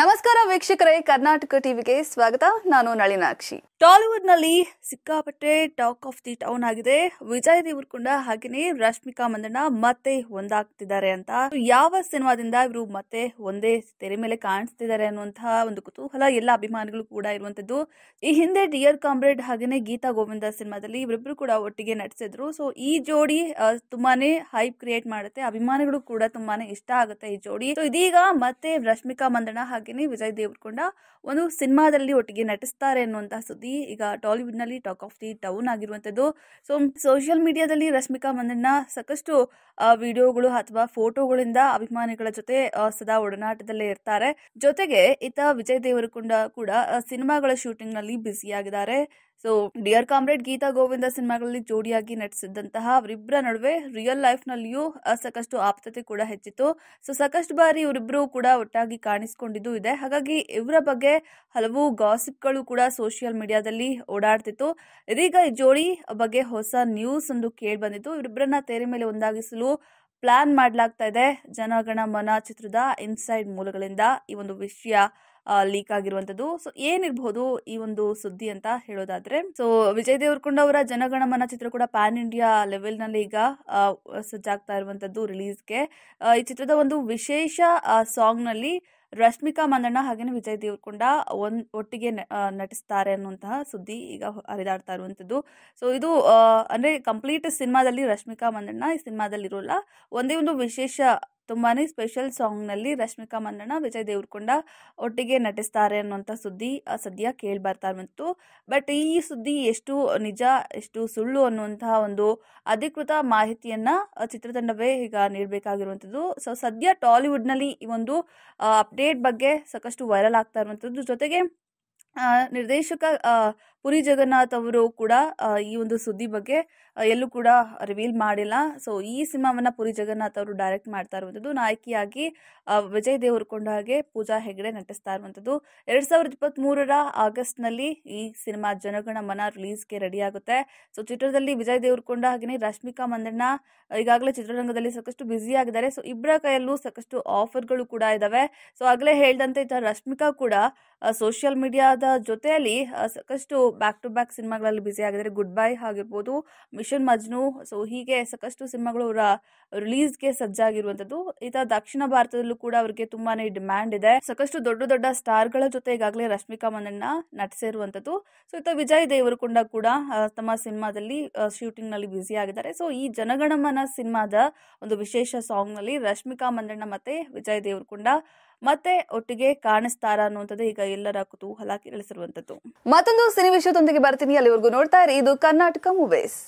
ನಮಸ್ಕಾರ ವೀಕ್ಷಕರೇ ಕರ್ನಾಟಕ ಟಿವಿಗೆ ಸ್ವಾಗತ ನಾನು ನಳಿನಾಕ್ಷಿ ಟಾಲಿವುಡ್ ನಲ್ಲಿ ಸಿಕ್ಕಾಪಟ್ಟೆ ಟಾಕ್ ಆಫ್ ದಿ ಟೌನ್ ಆಗಿದೆ ವಿಜಯ್ ದೇವರ್ಕೊಂಡ ಹಾಗೆಯೇ ರಶ್ಮಿಕಾ ಮಂದಣ್ಣ ಮತ್ತೆ ಒಂದಾಗ್ತಿದ್ದಾರೆ ಅಂತ ಯಾವ ಸಿನಿಮಾದಿಂದ ಇವರು ಮತ್ತೆ ಒಂದೇ ತೆರೆ ಮೇಲೆ ಕಾಣಿಸ್ತಿದ್ದಾರೆ ಅನ್ನುವಂತಹ ಒಂದು ಕುತೂಹಲ ಎಲ್ಲ ಅಭಿಮಾನಿಗಳು ಕೂಡ ಇರುವಂತದ್ದು ಈ ಹಿಂದೆ ಡಿಯರ್ ಕಾಮ್ರೇಡ್ ಹಾಗೇನೆ ಗೀತಾ ಗೋವಿಂದ ಸಿನಿಮಾದಲ್ಲಿ ಇವರಿಬ್ರು ಕೂಡ ಒಟ್ಟಿಗೆ ನಟಿಸಿದ್ರು ಸೊ ಈ ಜೋಡಿ ತುಂಬಾನೇ ಹೈಪ್ ಕ್ರಿಯೇಟ್ ಮಾಡುತ್ತೆ ಅಭಿಮಾನಿಗಳು ಕೂಡ ತುಂಬಾನೇ ಇಷ್ಟ ಆಗುತ್ತೆ ಈ ಜೋಡಿ ಸೊ ಇದೀಗ ಮತ್ತೆ ರಶ್ಮಿಕಾ ಮಂದಣ್ಣ ಹಾಗೆಯೇ ವಿಜಯ್ ದೇವರಕೊಂಡ ಒಂದು ಸಿನಿಮಾದಲ್ಲಿ ಒಟ್ಟಿಗೆ ನಟಿಸ್ತಾರೆ ಅನ್ನುವಂತಹ ಸುದ್ದಿ ಈಗ ಟಾಲಿವುಡ್ನಲ್ಲಿ ಟಾಕ್ ಆಫ್ ದಿ ಟೌನ್ ಆಗಿರುವಂಥದ್ದು ಸೊ ಸೋಷಿಯಲ್ ಮೀಡಿಯಾದಲ್ಲಿ ರಶ್ಮಿಕಾ ಮಂದಣ್ಣ ಸಾಕಷ್ಟು ವಿಡಿಯೋಗಳು ಅಥವಾ ಫೋಟೋಗಳಿಂದ ಅಭಿಮಾನಿಗಳ ಜೊತೆ ಸದಾ ಒಡನಾಟದಲ್ಲೇ ಇರ್ತಾರೆ ಜೊತೆಗೆ ಈತ ವಿಜಯ್ ದೇವರಕೊಂಡ ಕೂಡ ಸಿನಿಮಾಗಳ ಶೂಟಿಂಗ್ನಲ್ಲಿ ಬ್ಯುಸಿಯಾಗಿದ್ದಾರೆ so dear comrade Geetha Govinda ಸಿನಿಮಾಗಳಲ್ಲಿ ಜೋಡಿಯಾಗಿ ನಟಿಸಿದಂತಹ ಅವರಿಬ್ಬರ ನಡುವೆ ರಿಯಲ್ ಲೈಫ್ ನಲ್ಲಿಯೂ ಸಾಕಷ್ಟು ಆಪ್ತತೆ ಕೂಡ ಹೆಚ್ಚಿತ್ತು ಸೊ ಸಾಕಷ್ಟು ಬಾರಿ ಇವರಿಬ್ಬರು ಕೂಡ ಒಟ್ಟಾಗಿ ಕಾಣಿಸಿಕೊಂಡಿದ್ದು ಇದೆ ಹಾಗಾಗಿ ಇವರ ಬಗ್ಗೆ ಹಲವು ಗಾಸಿಪ್ಗಳು ಕೂಡ ಸೋಷಿಯಲ್ ಮೀಡಿಯಾದಲ್ಲಿ ಓಡಾಡ್ತಿತ್ತು ಇದೀಗ ಈ ಜೋಡಿ ಬಗ್ಗೆ ಹೊಸ ನ್ಯೂಸ್ ಒಂದು ಕೇಳಿ ಬಂದಿತ್ತು ಇವರಿಬ್ಬರನ್ನ ತೆರೆ ಮೇಲೆ ಒಂದಾಗಿಸಲು ಪ್ಲಾನ್ ಮಾಡಲಾಗ್ತಾ ಇದೆ ಜನಗಣ ಮನ ಚಿತ್ರದ ಇನ್ಸೈಡ್ ಮೂಲಗಳಿಂದ ಈ ಒಂದು ವಿಷಯ ಲೀಕ್ ಆಗಿರುವಂಥದ್ದು ಸೊ ಏನಿರಬಹುದು ಈ ಒಂದು ಸುದ್ದಿ ಅಂತ ಹೇಳೋದಾದ್ರೆ ಸೊ ವಿಜಯ್ ದೇವರಕೊಂಡ ಅವರ ಜನಗಣಮನ ಚಿತ್ರ ಕೂಡ ಪ್ಯಾನ್ ಇಂಡಿಯಾ ಲೆವೆಲ್ ನಲ್ಲಿ ಈಗ ಸಜ್ಜಾಗ್ತಾ ಇರುವಂಥದ್ದು ರಿಲೀಸ್ಗೆ ಈ ಚಿತ್ರದ ಒಂದು ವಿಶೇಷ ಸಾಂಗ್ನಲ್ಲಿ ರಶ್ಮಿಕಾ ಮಂದಣ್ಣ ಹಾಗೆಯೇ ವಿಜಯ್ ದೇವರಕೊಂಡ ಒಂದು ಒಟ್ಟಿಗೆ ನಟಿಸ್ತಾರೆ ಅನ್ನುವಂತಹ ಸುದ್ದಿ ಈಗ ಹರಿದಾಡ್ತಾ ಇರುವಂಥದ್ದು ಸೊ ಇದು ಅಂದರೆ ಕಂಪ್ಲೀಟ್ ಸಿನಿಮಾದಲ್ಲಿ ರಶ್ಮಿಕಾ ಮಂದಣ್ಣ ಈ ಸಿನಿಮಾದಲ್ಲಿ ಇರೋಲ್ಲ ಒಂದೇ ಒಂದು ವಿಶೇಷ ತುಂಬಾ ಸ್ಪೆಷಲ್ ಸಾಂಗ್ನಲ್ಲಿ ರಶ್ಮಿಕಾ ಮಂದಣ್ಣ ವಿಜಯ್ ದೇವರಕೊಂಡ ಒಟ್ಟಿಗೆ ನಟಿಸ್ತಾರೆ ಅನ್ನುವಂಥ ಸುದ್ದಿ ಸದ್ಯ ಕೇಳಿ ಬರ್ತಾ ಬಂತು ಬಟ್ ಈ ಸುದ್ದಿ ಎಷ್ಟು ನಿಜ ಎಷ್ಟು ಸುಳ್ಳು ಅನ್ನುವಂತಹ ಒಂದು ಅಧಿಕೃತ ಮಾಹಿತಿಯನ್ನು ಚಿತ್ರತಂಡವೇ ಈಗ ನೀಡಬೇಕಾಗಿರುವಂಥದ್ದು ಸೊ ಸದ್ಯ ಟಾಲಿವುಡ್ನಲ್ಲಿ ಈ ಒಂದು ಅಪ್ಡೇಟ್ ಬಗ್ಗೆ ಸಾಕಷ್ಟು ವೈರಲ್ ಆಗ್ತಾ ಇರುವಂಥದ್ದು ಜೊತೆಗೆ ನಿರ್ದೇಶಕ ಪುರಿ ಜಗನ್ನಾಥ್ ಅವರು ಕೂಡ ಈ ಒಂದು ಸುದ್ದಿ ಬಗ್ಗೆ ಎಲ್ಲೂ ಕೂಡ ರಿವೀಲ್ ಮಾಡಿಲ್ಲ ಸೊ ಈ ಸಿನಿಮಾವನ್ನ ಪುರಿ ಜಗನ್ನಾಥ್ ಅವರು ಡೈರೆಕ್ಟ್ ಮಾಡ್ತಾ ಇರುವಂಥದ್ದು ನಾಯಕಿಯಾಗಿ ವಿಜಯ್ ಕೊಂಡ ಹಾಗೆ ಪೂಜಾ ಹೆಗ್ಡೆ ನಟಿಸ್ತಾ ಇರುವಂಥದ್ದು ಎರಡು ಸಾವಿರದ ಇಪ್ಪತ್ತ್ಮೂರರ ಆಗಸ್ಟ್ನಲ್ಲಿ ಈ ಸಿನಿಮಾ ಜನಗಣ ಮನ ರಿಲೀಸ್ಗೆ ರೆಡಿ ಆಗುತ್ತೆ ಸೊ ಚಿತ್ರದಲ್ಲಿ ವಿಜಯ್ ಕೊಂಡ ಹಾಗೆಯೇ ರಶ್ಮಿಕಾ ಮಂದಣ್ಣ ಈಗಾಗಲೇ ಚಿತ್ರರಂಗದಲ್ಲಿ ಸಾಕಷ್ಟು ಬ್ಯುಸಿ ಆಗಿದ್ದಾರೆ ಸೊ ಇಬ್ಬರ ಕೈಯಲ್ಲೂ ಸಾಕಷ್ಟು ಆಫರ್ಗಳು ಕೂಡ ಇದ್ದಾವೆ ಸೊ ಆಗಲೇ ಹೇಳ್ದಂತೆ ರಶ್ಮಿಕಾ ಕೂಡ ಸೋಷಿಯಲ್ ಮೀಡಿಯಾದ ಜೊತೆಯಲ್ಲಿ ಸಾಕಷ್ಟು ಬ್ಯಾಕ್ ಟು ಬ್ಯಾಕ್ ಸಿನಿಮಾಗಳಲ್ಲಿ ಬ್ಯುಸಿ ಆಗಿದ್ದಾರೆ ಗುಡ್ ಬೈ ಆಗಿರ್ಬೋದು ಮಿಷನ್ ಮಜ್ನು ಸೊ ಹೀಗೆ ಸಾಕಷ್ಟು ಸಿನಿಮಾಗಳು ಅವರ ರಿಲೀಸ್ಗೆ ಸಜ್ಜಾಗಿರುವಂಥದ್ದು ಈತ ದಕ್ಷಿಣ ಭಾರತದಲ್ಲೂ ಕೂಡ ಅವರಿಗೆ ತುಂಬಾನೇ ಡಿಮ್ಯಾಂಡ್ ಇದೆ ಸಾಕಷ್ಟು ದೊಡ್ಡ ದೊಡ್ಡ ಸ್ಟಾರ್ಗಳ ಜೊತೆ ಈಗಾಗಲೇ ರಶ್ಮಿಕಾ ಮಂದಣ್ಣ ನಟಿಸಿರುವಂಥದ್ದು ಸೊ ಈತ ವಿಜಯ್ ದೇವರಕೊಂಡ ಕೂಡ ತಮ್ಮ ಸಿನಿಮಾದಲ್ಲಿ ನಲ್ಲಿ ಬ್ಯುಸಿ ಆಗಿದ್ದಾರೆ ಸೊ ಈ ಜನಗಣಮನ ಸಿನಿಮಾದ ಒಂದು ವಿಶೇಷ ಸಾಂಗ್ ನಲ್ಲಿ ರಶ್ಮಿಕಾ ಮಂದಣ್ಣ ಮತ್ತೆ ವಿಜಯ್ ದೇವರಕೊಂಡ ಮತ್ತೆ ಒಟ್ಟಿಗೆ ಕಾಣಿಸ್ತಾರ ಅನ್ನುವಂಥದ್ದು ಈಗ ಎಲ್ಲರ ಕುತೂಹಲ ಕೇಳಿಸಿರುವಂತದ್ದು ಮತ್ತೊಂದು ಸಿನಿವಿಷಯದೊಂದಿಗೆ ಬರ್ತೀನಿ ಅಲ್ಲಿವರೆಗೂ ನೋಡ್ತಾ ಇರಿ ಇದು ಕರ್ನಾಟಕ ಮೂವೀಸ್